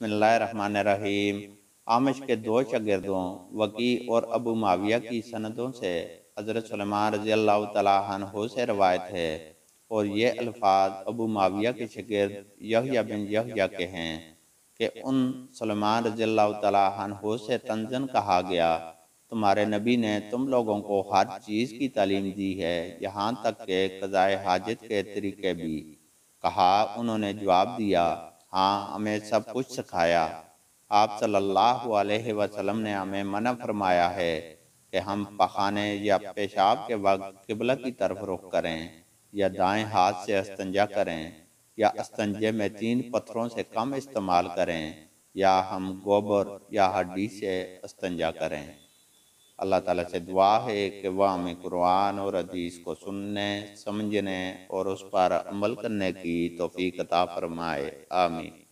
बसमीम आमिश के दो शगिरदों वकी और अबू माविया की सनदों से हज़रत सलमान रजी अल्लाह तहो से रवायत है और ये अल्फाज अबू माविया के शगिरद यहिया बिन यहिया के हैं कि उन सलमान रजी अल्लाह तहो से तंजन कहा गया तुम्हारे नबी ने तुम लोगों को हर चीज़ की तालीम दी है यहाँ तक के कज़ाए हाजत के तरीके भी कहा उन्होंने जवाब दिया हाँ हमें सब कुछ सिखाया आप सल्लल्लाहु अलैहि वसल्लम ने हमें मना फरमाया है कि हम पखाने या पेशाब के वक्त किबला की तरफ रुख करें या दाएं हाथ से अस्तंजा करें या अस्तंजे में तीन पत्थरों से कम इस्तेमाल करें या हम गोबर या हड्डी से अस्तंजा करें अल्लाह ताला से दुआ है कि वह हमें कुरान और अदीस को सुनने समझने और उस पर अमल करने की तोफ़ी कता फरमाए आमीन